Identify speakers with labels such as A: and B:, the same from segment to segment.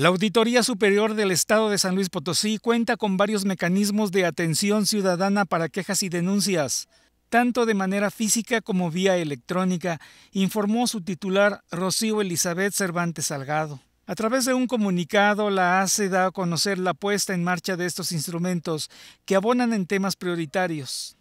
A: La Auditoría Superior del Estado de San Luis Potosí cuenta con varios mecanismos de atención ciudadana para quejas y denuncias, tanto de manera física como vía electrónica, informó su titular Rocío Elizabeth Cervantes Salgado. A través de un comunicado, la ACE da a conocer la puesta en marcha de estos instrumentos que abonan en temas prioritarios,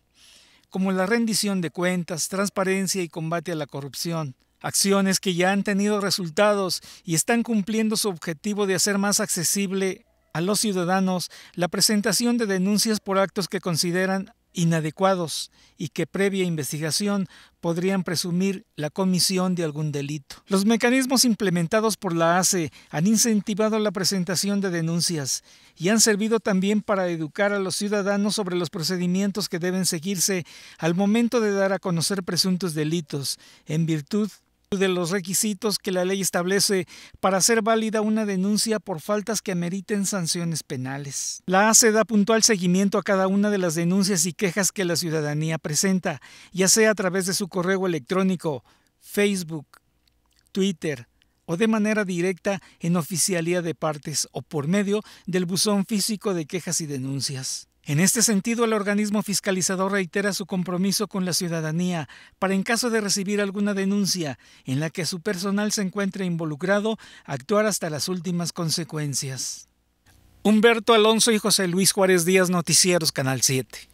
A: como la rendición de cuentas, transparencia y combate a la corrupción. Acciones que ya han tenido resultados y están cumpliendo su objetivo de hacer más accesible a los ciudadanos la presentación de denuncias por actos que consideran inadecuados y que previa investigación podrían presumir la comisión de algún delito. Los mecanismos implementados por la ACE han incentivado la presentación de denuncias y han servido también para educar a los ciudadanos sobre los procedimientos que deben seguirse al momento de dar a conocer presuntos delitos en virtud de los requisitos que la ley establece para hacer válida una denuncia por faltas que ameriten sanciones penales. La ACE da puntual seguimiento a cada una de las denuncias y quejas que la ciudadanía presenta, ya sea a través de su correo electrónico, Facebook, Twitter, o de manera directa en oficialía de partes o por medio del buzón físico de quejas y denuncias. En este sentido, el organismo fiscalizador reitera su compromiso con la ciudadanía para, en caso de recibir alguna denuncia en la que su personal se encuentre involucrado, actuar hasta las últimas consecuencias. Humberto Alonso y José Luis Juárez Díaz, Noticieros, Canal 7.